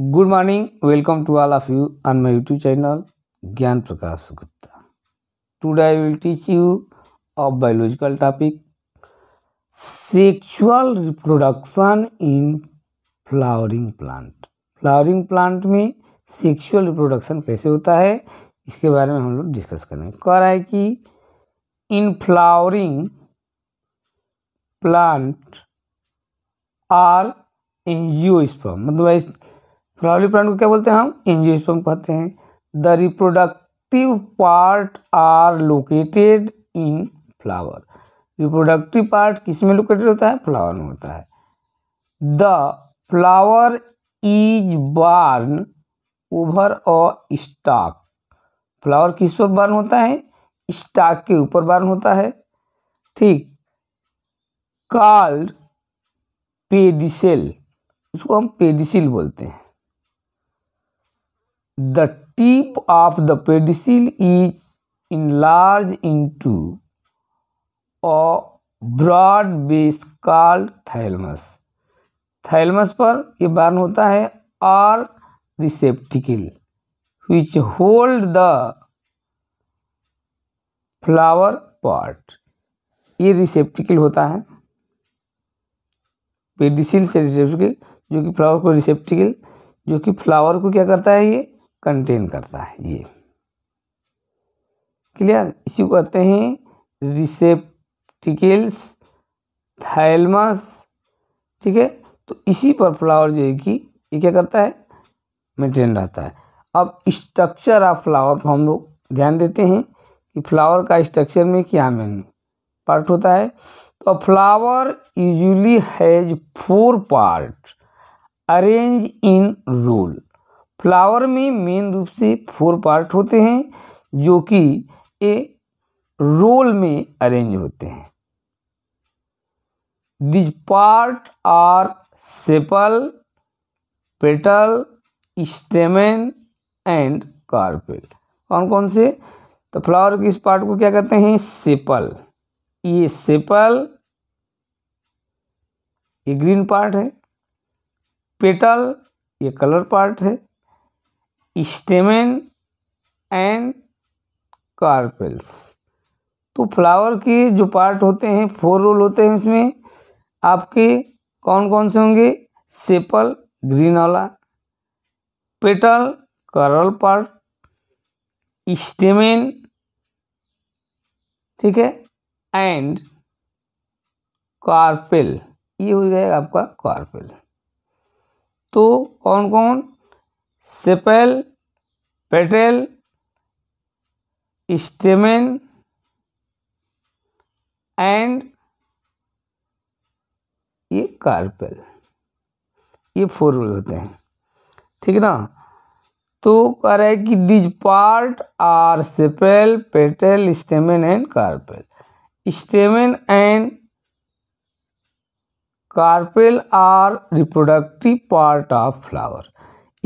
Good morning welcome to all of you on my YouTube channel Gyan Prakash Gupta today I will teach you of biological topic sexual reproduction in flowering plant flowering plant में sexual reproduction कैसे होता है इसके बारे में हम लोग discuss करेंगे कह रहा है कि in flowering plant are NGO मतलब फ्लावरी प्लांट को क्या बोलते हैं हम एंजियोस्पर्म कहते हैं the reproductive part are located in flower reproductive part किस में लोकेटेड होता है फ्लावर में होता है the flower is borne over a stalk flower किस पर बर्न होता है स्टाक के ऊपर बर्न होता है ठीक कॉल्ड पेडिसेल उसको हम पेडिसिल बोलते हैं the tip of the pedicel is enlarge into a broad base called thalamus thalamus पर ये बर्न होता है और receptacle which hold the flower part ये रिसेप्टिकल होता है पेडिसिल से रिसेप्टिकल जो कि फ्लावर को रिसेप्टिकल जो कि फ्लावर को क्या करता है ये कंटेन करता है ये क्लियर इसी को कहते हैं रिसेप्टिकल्स थैलमस ठीक है तो इसी पर फ्लावर जो है कि ये क्या करता है मेंटेन रहता है अब स्ट्रक्चर ऑफ फ्लावर पर हम लोग ध्यान देते हैं कि फ्लावर का स्ट्रक्चर में क्या मेन पार्ट होता है तो flower usually has four part arrange in whorl flower में मेन रूप से फोर पार्ट होते हैं जो कि ए रोल में अरेंज होते हैं these part are sepal petal stamen and carpel कौन कौन से तो फ्लावर के इस पार्ट को क्या कहते हैं सेपल ये सेपल ये ग्रीन पार्ट है पेटल ये कलर पार्ट है स्टेमेन एंड कार्पेल्स तो फ्लावर के जो पार्ट होते हैं फोर रोल होते हैं इसमें आपके कौन कौन से होंगे सेपल ग्रीन वाला पेटल करल पार्ट स्टेमेन ठीक है एंड कार्पेल ये हो जाएगा आपका कार्पेल तो कौन कौन सेपेल पेटेल स्टेमेन एंड ये कार्पेल ये फोर रूल होते हैं ठीक ना तो कह रहा है कि these part are sepal petal stamen and carpel stamen and carpel are reproductive part of flower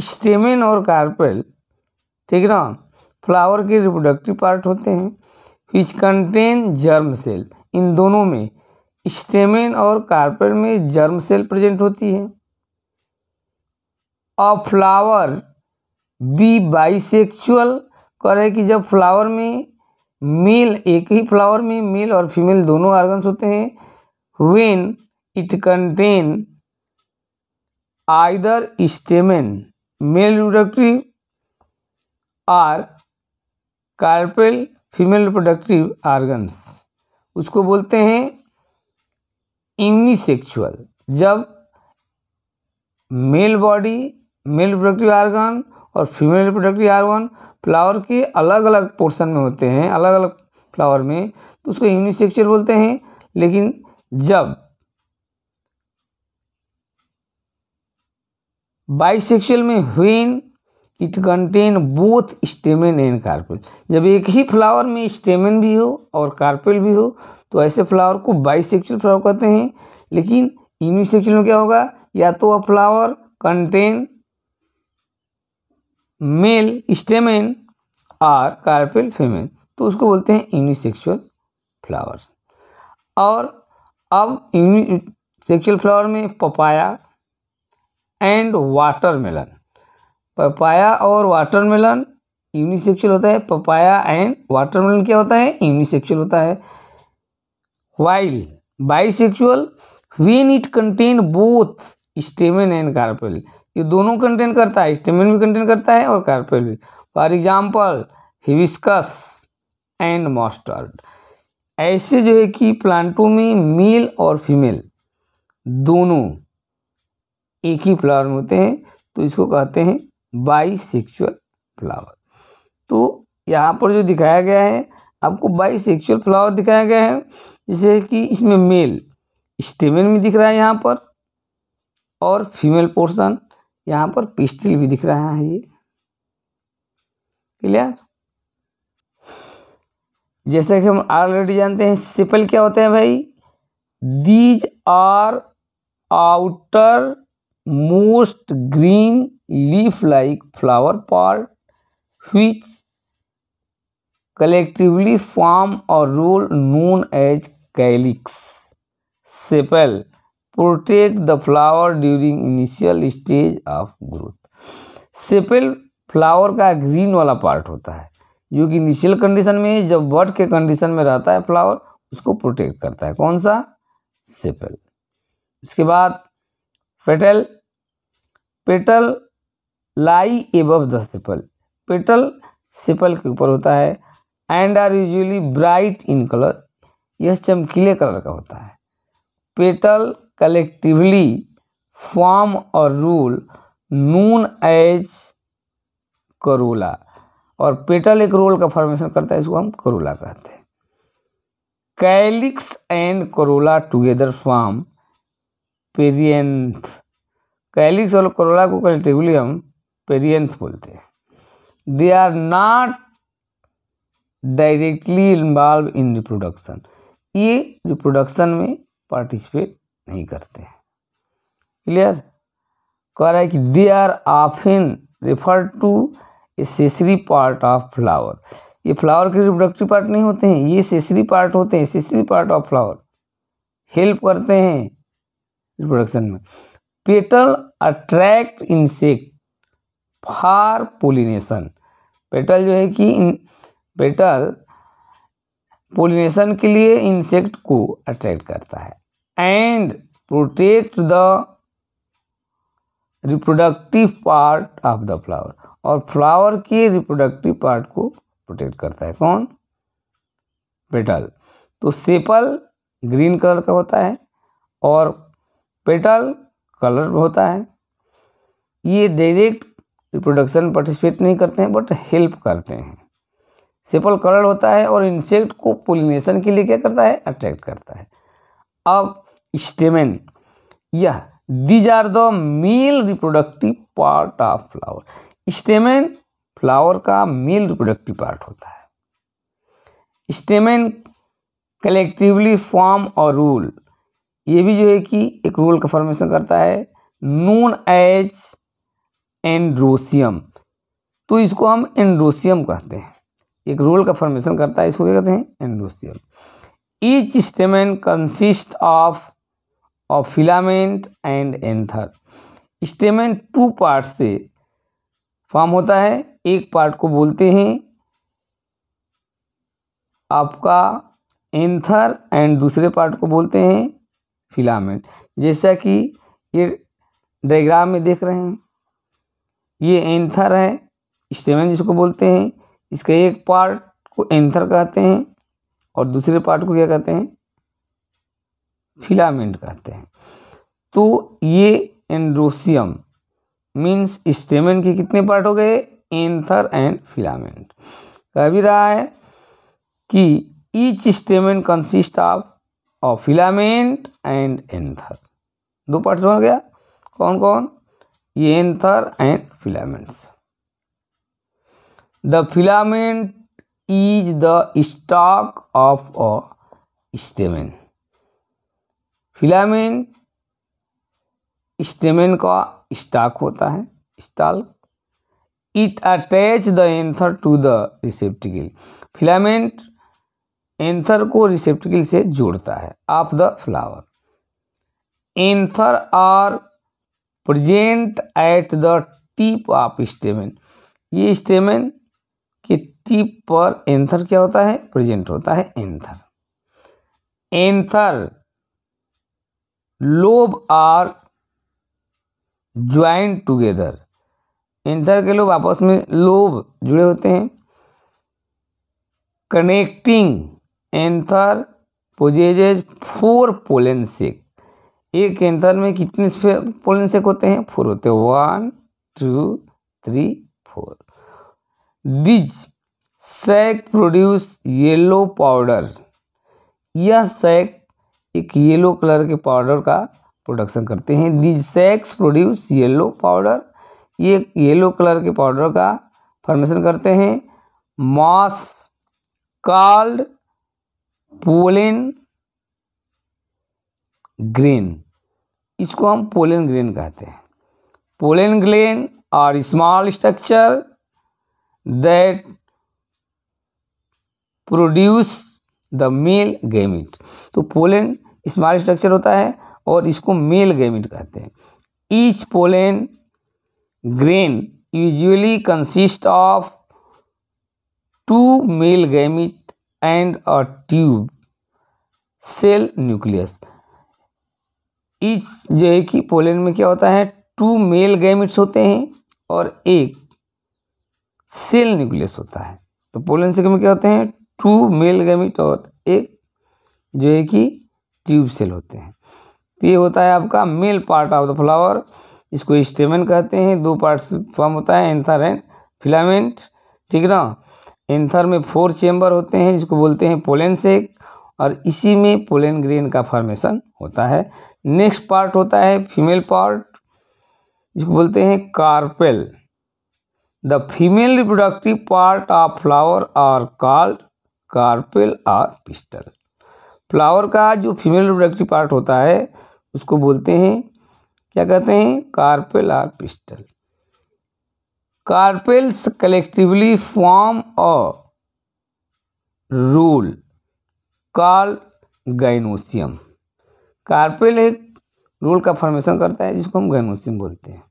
stamen और कार्पेल ठीक ना फ्लावर के रिप्रोडक्टिव पार्ट होते हैं विच कंटेन जर्म सेल इन दोनों में स्टेमिन और कार्पेल में जर्म सेल प्रेजेंट होती है और फ्लावर बी बाइसेक्चुअल करे कि जब फ्लावर में मेल एक ही फ्लावर में मेल और फीमेल दोनों ऑर्गन्स होते हैं when it contain either stamen male reproductive or carpel female reproductive organs उसको बोलते हैं इमिसेक्चुअल जब male body male reproductive organ और फीमेल रिप्रोडक्टिव आर्गन फ्लावर के अलग अलग पोर्शन में होते हैं अलग अलग फ्लावर में तो उसको इमिसेक्चुअल बोलते हैं लेकिन जब बाइसेक्सुअल में when it contain both stamen and carpel जब एक ही फ्लावर में स्टेमेन भी हो और कार्पेल भी हो तो ऐसे फ्लावर को बाइसेक्सुअल फ्लावर कहते हैं लेकिन यूनिसेक्सुअल में क्या होगा या तो वह फ्लावर कंटेन मेल स्टेमेन और कार्पेल फीमेल तो उसको बोलते हैं यूनिसेक्सुअल फ्लावर और अब यूनिसेक्सुअल फ्लावर में पपाया एंड वाटरमेलन पपाया और वाटरमेलन यूनिसेक्चुअल होता है पपाया एंड वाटरमेलन क्या होता है यूनिसेक्चुअल होता है bisexual when it contain both stamen and carpel ये दोनों कंटेन करता है स्टेमिन भी कंटेन करता है और कार्पेल भी for example hibiscus and mustard ऐसे जो है कि प्लांटों में मेल और फीमेल दोनों एक ही फ्लावर में होते हैं तो इसको कहते हैं बाईसेक्सुअल फ्लावर तो यहाँ पर जो दिखाया गया है आपको बाईसेक्सुअल फ्लावर दिखाया गया है जैसे कि इसमें मेल स्टेमन में दिख रहा है यहाँ पर और फीमेल पोर्शन यहाँ पर पिस्टिल भी दिख रहा है ये क्लियर जैसा कि हम ऑलरेडी जानते हैं सिपल क्या होते हैं भाई these are outer most green leaf like flower part which collectively form a roll known as calyx sepal protect the flower during initial stage of growth sepal flower का ग्रीन वाला पार्ट होता है जो कि इनिशियल कंडीशन में जब bird के condition में रहता है फ्लावर उसको प्रोटेक्ट करता है कौन सा सेपल उसके बाद petal petal lie above the sepal petal sepal के ऊपर होता है and are usually bright in colour यह चमकीले कलर का होता है petal collectively form a whorl known as corolla और पेटल एक रोल का फॉर्मेशन करता है इसको हम करोला कहते हैं calyx and corolla together form perianth calyx और करोला को कलेक्टिवली हम पेरियंथ बोलते हैं they are not directly involve in reproduction ये रिप्रोडक्शन में पार्टिसिपेट नहीं करते हैं क्लियर कह रहा है कि they are often refer to accessory part of flower ये फ्लावर के रिप्रोडक्टिव पार्ट नहीं होते हैं ये सेसरी पार्ट होते हैं accessory part of flower help करते हैं रिप्रोडक्शन में petal attract insect for pollination petal जो है कि पेटल पोलिनेशन के लिए इंसेक्ट को अट्रैक्ट करता है and protect the reproductive part of the flower और फ्लावर के रिप्रोडक्टिव पार्ट को प्रोटेक्ट करता है कौन पेटल तो सेपल ग्रीन कलर का होता है और पेटल कलर होता है ये डायरेक्ट रिप्रोडक्शन पार्टिसिपेट नहीं करते हैं बट हेल्प करते हैं सिपल कलर होता है और इंसेक्ट को पोलिनेशन के लिए क्या करता है अट्रैक्ट करता है अब स्टेमेन यह these are the male reproductive part of flower stamen flower का मेल रिप्रोडक्टिव पार्ट होता है stamen collectively form a whorl ये भी जो है कि एक रोल का फॉर्मेशन करता है नून एच एंड्रोसियम तो इसको हम एंड्रोसियम कहते हैं एक रोल का फॉर्मेशन करता है इसको क्या कहते हैं androecium each stamen consist of of filament and anther stamen two part से फॉर्म होता है एक पार्ट को बोलते हैं आपका एंथर एंड दूसरे पार्ट को बोलते हैं फिलामेंट जैसा कि ये डायग्राम में देख रहे हैं ये एंथर है स्टेमन जिसको बोलते हैं इसका एक पार्ट को एंथर कहते हैं और दूसरे पार्ट को क्या कहते हैं फिलामेंट कहते हैं तो ये एंड्रोसियम मीन्स स्टेमन के कितने पार्ट हो गए एंथर एंड फिलामेंट कह भी रहा है कि each stamen consist of a filament and anther दो पार्ट्स बन गया कौन कौन ये anther and filaments the filament is the stalk of a stamen filament stamen का स्टॉक होता है stalk it attach the anther to the receptacle filament anther को रिसेप्टिकल से जोड़ता है of the flower anther are present at the tip of stamen ये stamen के tip पर एंथर क्या होता है प्रेजेंट होता है anther anther lobe are join together anther के लोब आपस में लोब जुड़े होते हैं connecting anther possesses four pollen sac एक एंथर में कितने पोलन सेक होते हैं फोर होते हैं one two three four these sac produce yellow powder यह सेक एक येलो कलर के पाउडर का प्रोडक्शन करते हैं these sacs produce yellow powder ये येलो कलर के पाउडर का फॉर्मेशन करते हैं मॉस कॉल्ड पोलन ग्रेन इसको हम पोलन ग्रेन कहते हैं pollen grain are small structure that produce the male gamete तो पोलन स्मॉल स्ट्रक्चर होता है और इसको मेल गैमिट कहते हैं each pollen grain usually consist of two male gamete and a tube cell nucleus इस जो है कि पोलन में क्या होता है टू मेल गैमिट्स होते हैं और एक सेल न्यूक्लियस होता है तो पोलैंड से क्या होते हैं टू मेल गैमिट और एक जो है कि ट्यूब सेल होते हैं तो ये होता है आपका male part of the flower इसको स्टेमन कहते हैं दो पार्ट फॉर्म होता है एंथर एंड फिलामेंट ठीक ना एंथर में फोर चेम्बर होते हैं जिसको बोलते हैं पोलन सेक और इसी में पोलन ग्रेन का फॉर्मेशन होता है नेक्स्ट पार्ट होता है फीमेल पार्ट जिसको बोलते हैं carpel the female reproductive part of flower are called carpel और पिस्टल फ्लावर का जो फीमेल रिप्रोडक्टिव पार्ट होता है उसको बोलते हैं क्या कहते हैं कार्पेल और pistil carpels collectively form a whorl call gynoecium carpel एक रूल का फॉर्मेशन करता है जिसको हम गाइनोसियम बोलते हैं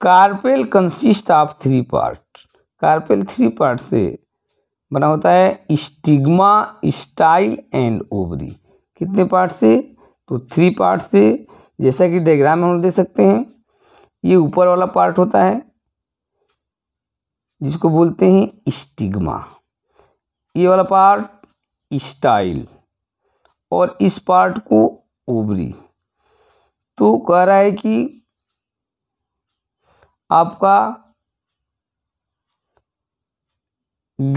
carpel consist of three part carpel three part से बना होता है स्टिग्मा स्टाइल एंड ओवरी कितने पार्ट से तो थ्री पार्ट से जैसा कि डायग्राम में हम देख सकते हैं ये ऊपर वाला पार्ट होता है जिसको बोलते हैं स्टिग्मा ये वाला पार्ट स्टाइल और इस पार्ट को ओबरी तो कह रहा है कि आपका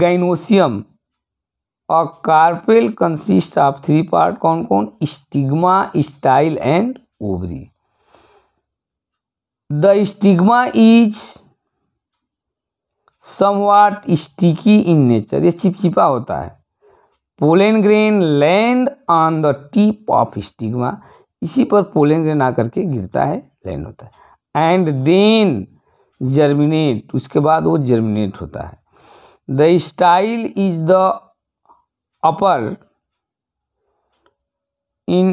गाइनोसियम और carpel consist of three part कौन कौन stigma style and ovary the stigma is somewhat sticky in nature ये चिपचिपा होता है pollen grain land on the tip of stigma इसी पर पोलन ग्रेन आकर के गिरता है लैंड होता है एंड देन जर्मिनेट उसके बाद वो जर्मिनेट होता है the style is the upper 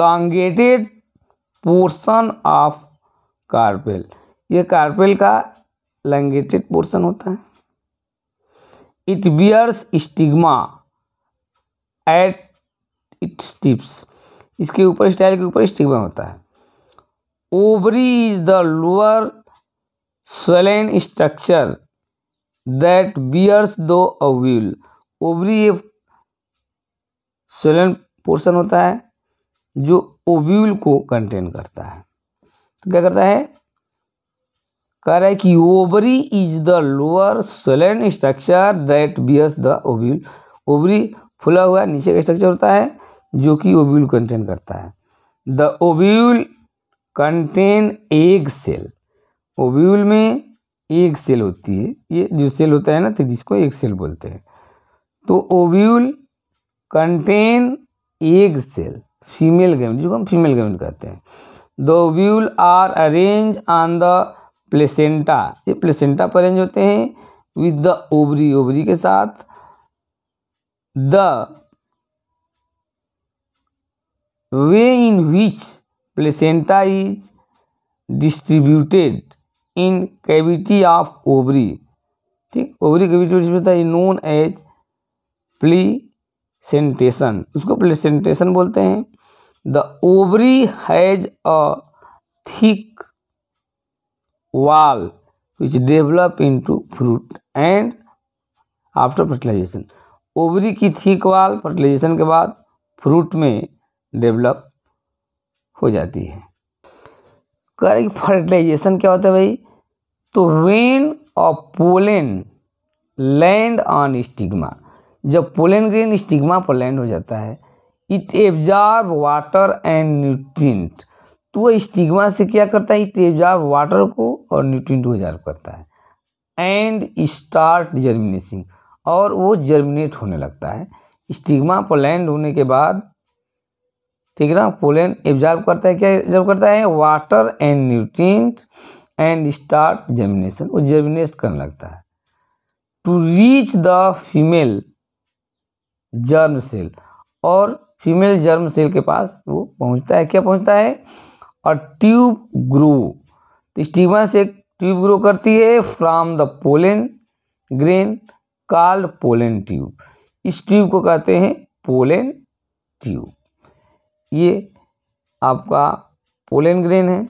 elongated portion of carpel ये कार्पेल का लैंगेटेड पोर्शन होता है it bears stigma at its tips इसके ऊपर स्टाइल के ऊपर स्टिग्मा होता है ovary is the lower swollen structure that bears the ovule ovary ये स्वेलन पोर्शन होता है जो ओव्यूल को कंटेन करता है तो क्या करता है कह रहा है कि ovary is the lower swollen structure that bears the ovule ovary फुला हुआ नीचे का स्ट्रक्चर होता है जो कि ओव्यूल कंटेन करता है the ovule contain egg cell ovule में एक सेल होती है ये जो सेल होता है ना तो जिसको एक सेल बोलते हैं तो ovule contain egg cell female gamete जिसको हम फीमेल गैमेट कहते हैं the ovule are arrange on the placenta ये प्लेसेंटा पर अरेंज होते हैं विद द ओवरी ओवरी के साथ the way in which placenta is distributed in cavity of ovary ठीक ओवरी कैविटी में होता है नोन एज प्लीसेंटेशन उसको प्लेसेंटेशन बोलते हैं the ovary has a thick wall which develop into fruit and after fertilization ovary की थिक वाल फर्टिलाइजेशन के बाद फ्रूट में डेवलप हो जाती है कह फर्टिलाइजेशन क्या होता है भाई तो when of pollen land on stigma जब पोलेन ग्रेन स्टिग्मा पर लैंड हो जाता है it absorb water and nutrient तो वह स्टिग्मा से क्या करता है इट एब्जॉर्ब वाटर को और न्यूट्रिएंट को एब्जॉर्ब करता है एंड स्टार्ट जर्मिनेशन और वो जर्मिनेट होने लगता है स्टिग्मा पोलैंड होने के बाद ठीक है ना पोलैंड एब्जॉर्ब करता है क्या एब्जॉर्ब करता है water and nutrient and start germination वो जर्मिनेट करने लगता है to reach the female germ cell और फीमेल जर्म सेल के पास वो पहुंचता है क्या पहुंचता है और ट्यूब ग्रो तो स्टीमा से ट्यूब ग्रो करती है from the pollen grain card pollen tube इस ट्यूब को कहते हैं पोलन ट्यूब ये आपका पोलन ग्रेन है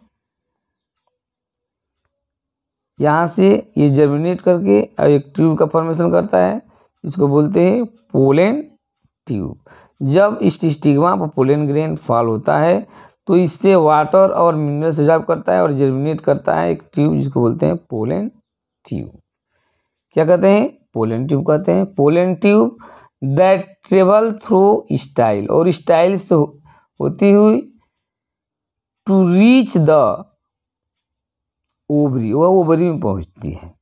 यहाँ से ये जर्मिनेट करके एक ट्यूब का फॉर्मेशन करता है इसको बोलते हैं पोलन ट्यूब जब इस स्टिग्मा पर पोलन ग्रेन फॉल होता है तो इससे वाटर और मिनरल्स रिजर्व करता है और जर्मिनेट करता है एक ट्यूब जिसको बोलते हैं पोलन ट्यूब क्या कहते हैं पोलन ट्यूब कहते हैं pollen tube that travel through style और स्टाइल से होती हुई टू रीच द ओबरी वह ओबरी में पहुंचती है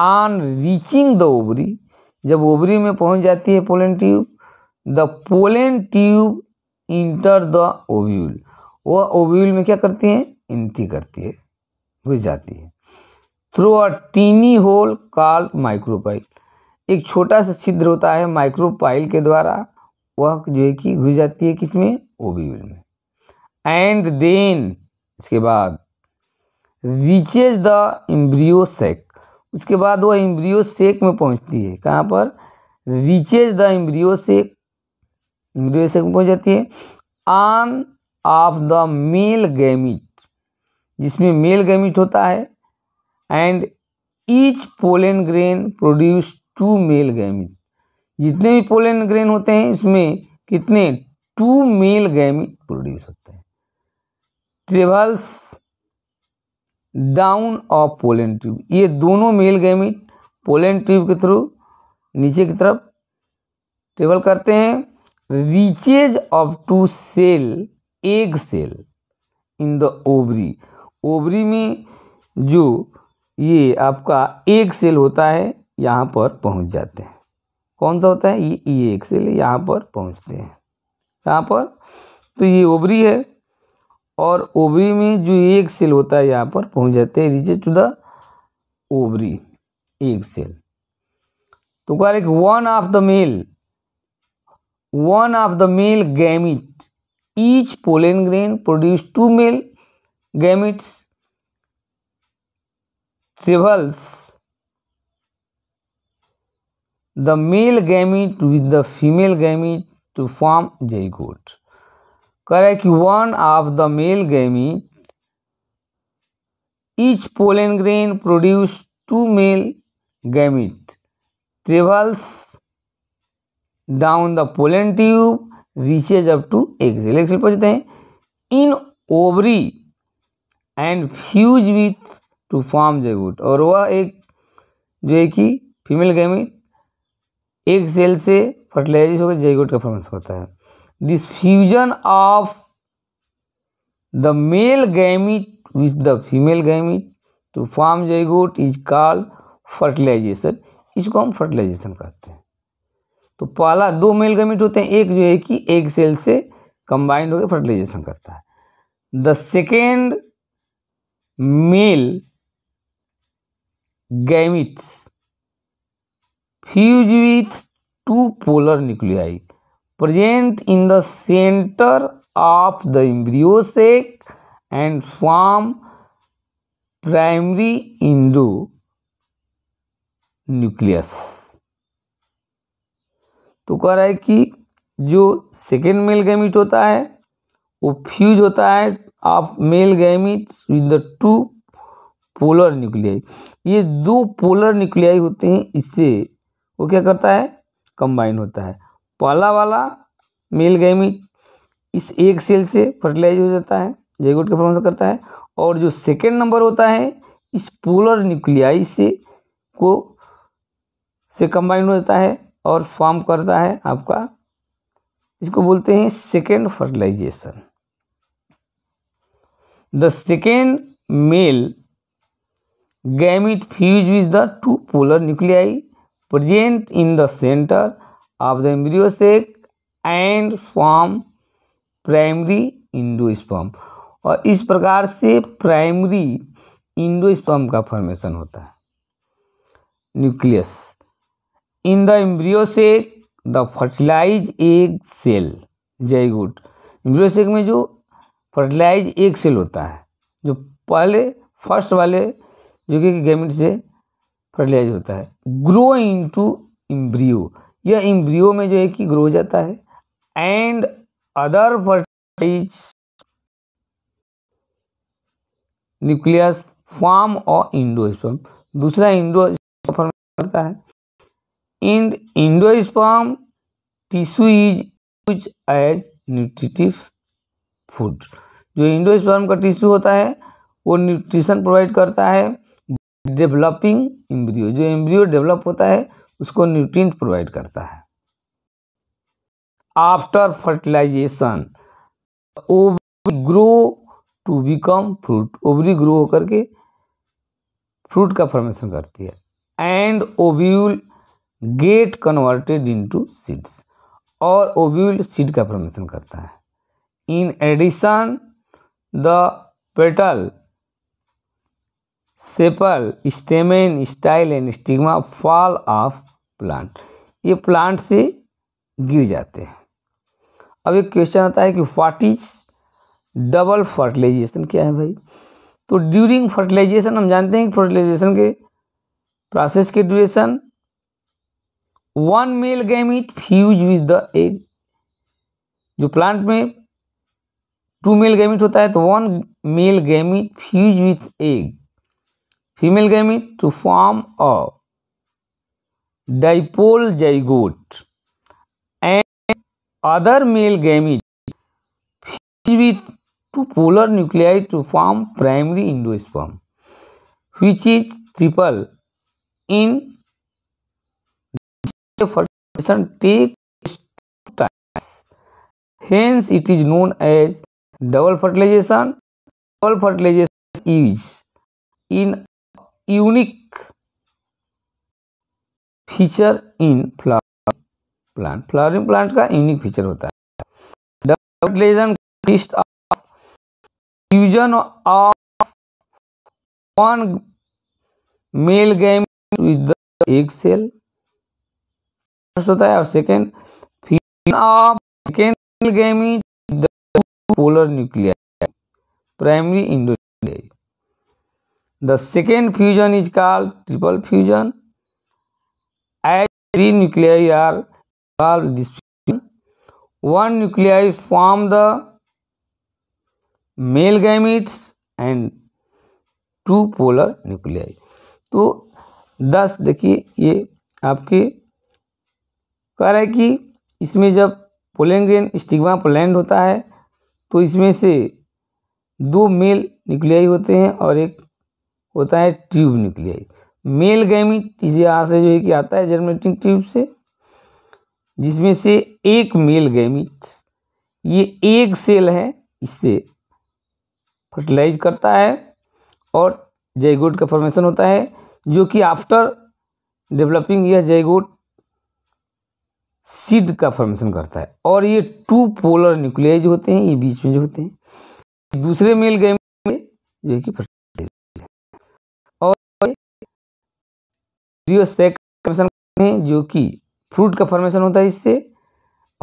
ऑन रीचिंग द ओबरी जब ओबरी में पहुंच जाती है pollen tube the pollen tube enter the ovule वह ओव्यूल में क्या करती है इंट्री करती है घुस जाती है through a tiny hole call micropyle एक छोटा सा छिद्र होता है माइक्रोपाइल के द्वारा वह जो है कि घुस जाती है किसमें ओव्यूल में एंड देन इसके बाद रीचेज द इम्ब्रियो सेक उसके बाद वह इम्ब्रियो सेक में पहुंचती है कहाँ पर reaches the embryo sac nutrition में पहुँच जाती है on of the male gamete जिसमें मेल गैमिट होता है and each pollen grain produce two male gamete जितने भी पोलन ग्रेन होते हैं इसमें कितने टू मेल गैमिट प्रोड्यूस होते हैं travels down of pollen tube ये दोनों मेल गैमिट पोलन ट्यूब के थ्रू नीचे की तरफ ट्रेवल करते हैं reaches of to cell egg cell in the ovary ovary में जो ये आपका एक सेल होता है यहाँ पर पहुँच जाते हैं कौन सा होता है ये ये एक सेल यहाँ पर पहुँचते हैं यहाँ पर तो ये ओवरी है और ओवरी में जो एक सेल होता है यहाँ पर पहुँच जाते हैं रीचेज टू द ओवरी एक सेल तो कह रहे one of the male one of the male gamete. Each pollen grain produces two male gametes. Travels the male gamete with the female gamete to form zygote. Correct. One of the male gamete. Each pollen grain produces two male gamete. Travels down the pollen tube reaches up to egg cell egg cell पहुँचते हैं in ovary and fuse with to form zygote और वह एक जो है कि female gamete एक cell से फर्टिलाइजेशन होकर जेगुट का फॉर्मेंस होता है this fusion of the male gamete with the female gamete to form zygote is called fertilization इसको हम फर्टिलाइजेशन कहते हैं तो पहला दो मेल गैमेट होते हैं एक जो है कि एक सेल से कंबाइंड होकर फर्टिलाइजेशन करता है the second male gametes fuse with two polar nuclei present in the centre of the embryo sac and form primary endo nucleus तो कह रहा है कि जो सेकेंड मेल गैमिट होता है वो फ्यूज होता है of male gamete with the two polar nuclei ये दो पोलर न्यूक्लियाई होते हैं इससे वो क्या करता है कंबाइन होता है पहला वाला मेल गैमिट इस एक सेल से फर्टिलाइज हो जाता है जयगोट के फॉर्म करता है और जो सेकेंड नंबर होता है इस पोलर न्यूक्लियाई से को से कंबाइन हो जाता है और फॉर्म करता है आपका इसको बोलते हैं second fertilization the second male gamete fuse with the two polar nuclei present in the of of the embryo and form primary endo और इस प्रकार से प्राइमरी इंडोस्पर्म का फॉर्मेशन होता है nucleus in the embryo sac sac the fertilize egg cell zygote embryo sac sac में जो fertilise egg cell होता है जो पहले फर्स्ट वाले जो कि गैमिट से फर्टिलाइज होता है ग्रो इनटू इम्ब्रियो यह इम्ब्रियो में जो है कि ग्रो हो जाता है and other fertilize nucleus form और इंडोस्पर्म दूसरा इंडो करता है in endo endosperm tissue is use as nutritive food जो इंडोस्पर्म का टिश्यू होता है वो न्यूट्रिशन प्रोवाइड करता है डेवलपिंग एम्ब्रियो जो एम्ब्रियो डेवलप होता है उसको न्यूट्रिएंट प्रोवाइड करता है after fertilization ovary grow to become fruit ovary grow होकर के फ्रूट का फॉर्मेशन करती है and ovule get converted into seeds और ओव्यूल सीड का फॉर्मेशन करता है in addition the petal sepal stamen style and stigma fall of plant ये प्लांट से गिर जाते हैं अब एक क्वेश्चन आता है कि व्हाट इज डबल फर्टिलाइजेशन क्या है भाई तो ड्यूरिंग फर्टिलाइजेशन हम जानते हैं कि फर्टिलाइजेशन के प्रोसेस के duration one male gamete fuse with the egg जो प्लांट में टू मेल गैमिट होता है तो one male gamete fuse with egg female gamete to form a diploid zygote and other male gamete fuse with two polar nuclei to form primary endosperm which is triple in fertilization take times hence it is known as double fertilization double fertilization use in unique feature in flower plant flowering plant का unique feature होता है double fertilization consist of fusion of one male gamete with the egg cell first होता है और second फिन polar nuclear primary endo the second fusion is call triple fusion as three nuclei are involved this fusion. One nuclei form the male gametes and two polar nuclei. तो दस देखिए ये आपके कह रहा है कि इसमें जब पोलेंग्रेन स्टिग्मा पर लैंड होता है तो इसमें से दो मेल न्यूक्लियाई होते हैं और एक होता है ट्यूब न्यूक्लियाई मेल गैमिट इस यहाँ से जो है कि आता है जर्मेटिंग ट्यूब से जिसमें से एक मेल गैमिट ये एक सेल है इससे फर्टिलाइज करता है और जयगोट का फॉर्मेशन होता है जो कि आफ्टर डेवलपिंग यह जयगोट सीड का फॉर्मेशन करता है और ये टू पोलर न्यूक्लियाई जो होते हैं ये बीच में जो होते हैं दूसरे मेल गैम में जो है कि और जो कि फ्रूट का फॉर्मेशन होता है इससे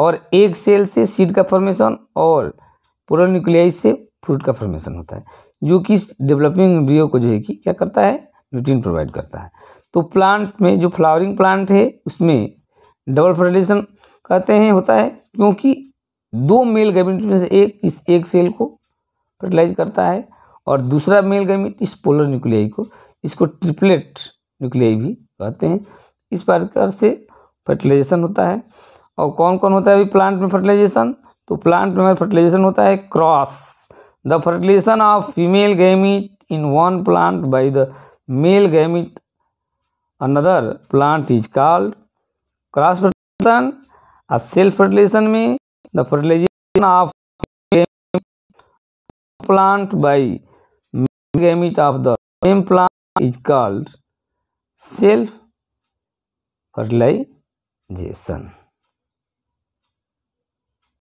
और एक सेल से सीड का फॉर्मेशन और पोलर न्यूक्लियाई से फ्रूट का फॉर्मेशन होता है जो कि डेवलपिंग रियो को जो है कि क्या करता है न्यूट्रीन प्रोवाइड करता है तो प्लांट में जो फ्लावरिंग प्लांट है उसमें डबल फर्टिलाइजेशन कहते हैं होता है क्योंकि दो मेल गैमिट में से एक इस एक सेल को फर्टिलाइज करता है और दूसरा मेल गैमिट इस पोलर न्यूक्लियाई को इसको ट्रिपलेट न्यूक्लियाई भी कहते हैं इस प्रकार से फर्टिलाइजेशन होता है और कौन कौन होता है अभी प्लांट में फर्टिलाइजेशन तो प्लांट में फर्टिलाइजेशन होता है cross the fertilization of female gamete in one plant by the male gamete another plant is called cross fertilization a self fertilization में the fertilization of plant by gamete of the same plant is called self fertilisation